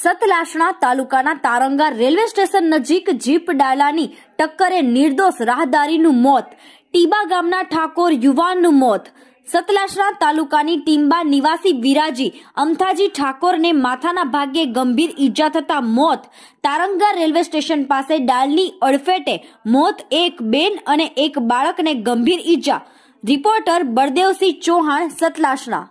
સતલાસણા તાલુકાના Taranga railway station નજીક jeep ડાલાની ટક્કરે નિર્દોષ રાહદારીનું મોત ટીબા ગામના ઠાકોર યુવાનનું મોત સતલાસણા તાલુકાની ટીમ્બા નિવાસી વિરાજી અમથાજી ઠાકોરને માથાના ભાગે ગંભીર ઈજા થતા મોત તારંગા રેલવે સ્ટેશન પાસે ડાલની અડફેટે મોત એક બેન અને એક બાળકને ગંભીર ઈજા રિપોર્ટર બળદેવસિંહ ચૌહાણ સતલાસણા